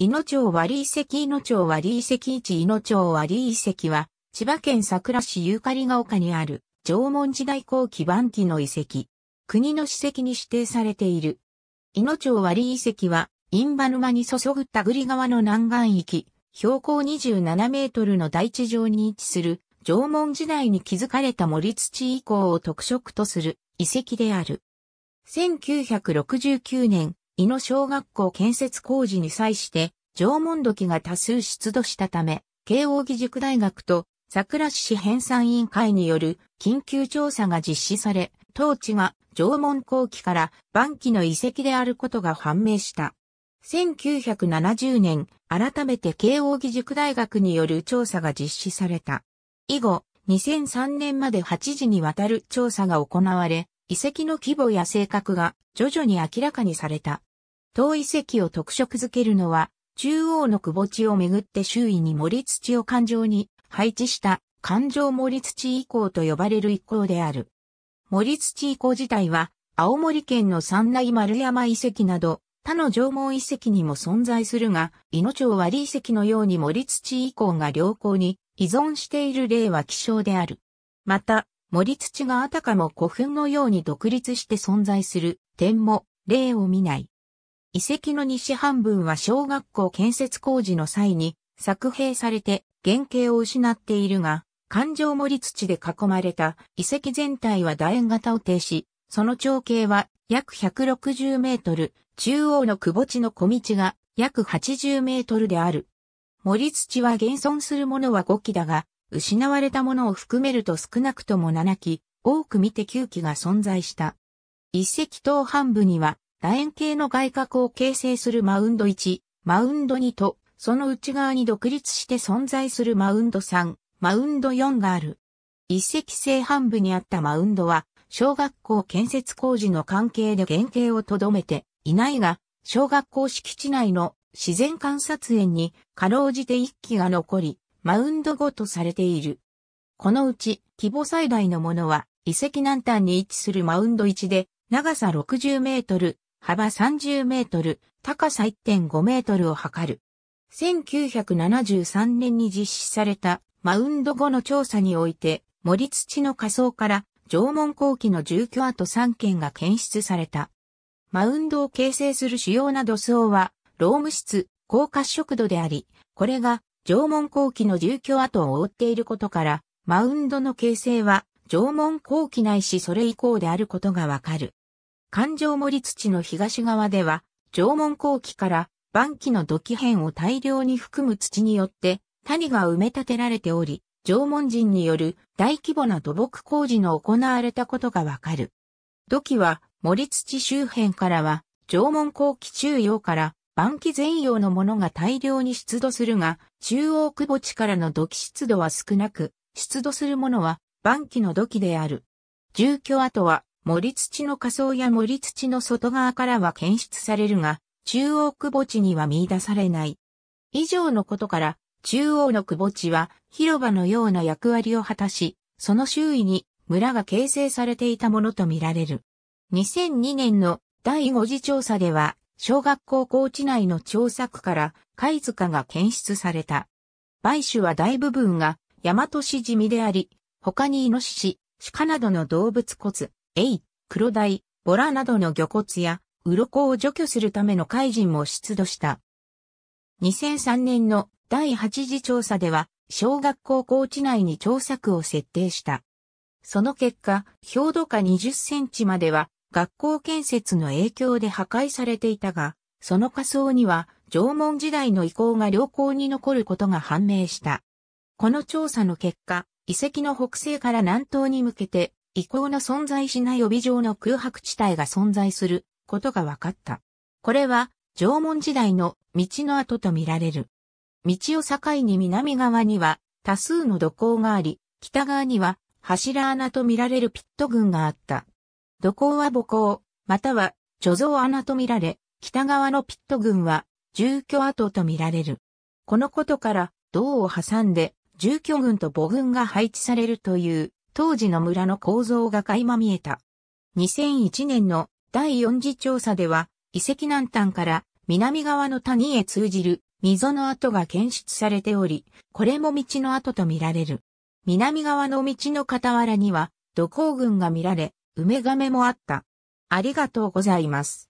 伊野町割遺跡伊野町割遺跡市伊野町割遺跡は、千葉県佐倉市ゆかりが丘にある、縄文時代後期晩期の遺跡。国の史跡に指定されている。伊野町割遺跡は、ンバ沼に注ぐ田栗川の南岸域、標高27メートルの大地上に位置する、縄文時代に築かれた森土遺構を特色とする遺跡である。1969年、伊野小学校建設工事に際して、縄文土器が多数出土したため、慶応義塾大学と桜市編纂委員会による緊急調査が実施され、当地が縄文後期から晩期の遺跡であることが判明した。1970年、改めて慶応義塾大学による調査が実施された。以後、2003年まで8時にわたる調査が行われ、遺跡の規模や性格が徐々に明らかにされた。当遺跡を特色づけるのは、中央の窪地をめぐって周囲に森土を環状に配置した環状森土遺構と呼ばれる遺構である。森土遺構自体は青森県の三内丸山遺跡など他の縄文遺跡にも存在するが、伊野町割遺跡のように森土遺構が良好に依存している例は希少である。また、森土があたかも古墳のように独立して存在する点も例を見ない。遺跡の西半分は小学校建設工事の際に作兵されて原型を失っているが、環状森土で囲まれた遺跡全体は楕円型を呈し、その長径は約160メートル、中央の窪地の小道が約80メートルである。森土は現存するものは5基だが、失われたものを含めると少なくとも7基、多く見て9基が存在した。遺跡東半部には楕円形の外角を形成するマウンド1、マウンド2と、その内側に独立して存在するマウンド3、マウンド4がある。一石正半部にあったマウンドは、小学校建設工事の関係で原型をとどめていないが、小学校敷地内の自然観察園にかろうじて一基が残り、マウンド5とされている。このうち、規模最大のものは、遺跡南端に位置するマウンド1で、長さ60メートル、幅30メートル、高さ1.5メートルを測る。1973年に実施されたマウンド後の調査において、森土の仮想から縄文後期の住居跡3件が検出された。マウンドを形成する主要な土層は、ローム質、高褐色土であり、これが縄文後期の住居跡を覆っていることから、マウンドの形成は縄文後期ないしそれ以降であることがわかる。環状森土の東側では、縄文後期から晩期の土器片を大量に含む土によって谷が埋め立てられており、縄文人による大規模な土木工事の行われたことがわかる。土器は森土周辺からは縄文後期中央から晩期前用のものが大量に出土するが、中央窪地からの土器出土は少なく、出土するものは晩期の土器である。住居跡は森土の下層や森土の外側からは検出されるが、中央くぼ地には見出されない。以上のことから、中央のくぼ地は広場のような役割を果たし、その周囲に村が形成されていたものとみられる。2002年の第5次調査では、小学校高地内の調査区から貝塚が検出された。売種は大部分が大和市地味であり、他にイノシシ、鹿などの動物骨、エイ、クロダイ、ボラなどの魚骨や、鱗を除去するための怪人も出土した。2003年の第8次調査では、小学校高地内に調査区を設定した。その結果、表土下20センチまでは、学校建設の影響で破壊されていたが、その仮想には、縄文時代の遺構が良好に残ることが判明した。この調査の結果、遺跡の北西から南東に向けて遺構の存在しない帯状の空白地帯が存在することが分かった。これは縄文時代の道の跡とみられる。道を境に南側には多数の土坑があり、北側には柱穴とみられるピット群があった。土坑は母坑、または貯蔵穴とみられ、北側のピット群は住居跡とみられる。このことから、銅を挟んで、住居群と母群が配置されるという当時の村の構造が垣間見えた。2001年の第四次調査では、遺跡南端から南側の谷へ通じる溝の跡が検出されており、これも道の跡とみられる。南側の道の傍らには土工群が見られ、梅亀もあった。ありがとうございます。